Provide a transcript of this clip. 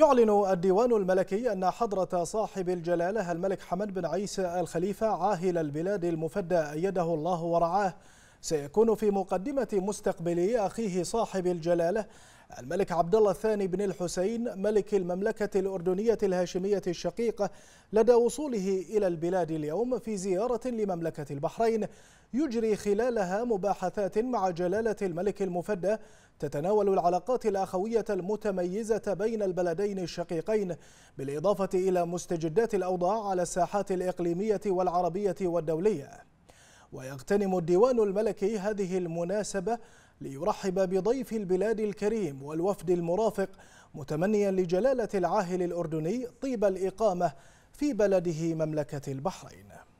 يعلن الديوان الملكي أن حضرة صاحب الجلالة الملك حمد بن عيسى الخليفة عاهل البلاد المفدى أيده الله ورعاه سيكون في مقدمة مستقبلي أخيه صاحب الجلالة الملك عبد الله الثاني بن الحسين ملك المملكة الأردنية الهاشمية الشقيقة لدى وصوله إلى البلاد اليوم في زيارة لمملكة البحرين يجري خلالها مباحثات مع جلالة الملك المفدى تتناول العلاقات الأخوية المتميزة بين البلدين الشقيقين بالإضافة إلى مستجدات الأوضاع على الساحات الإقليمية والعربية والدولية ويغتنم الديوان الملكي هذه المناسبة ليرحب بضيف البلاد الكريم والوفد المرافق متمنيا لجلالة العاهل الأردني طيب الإقامة في بلده مملكة البحرين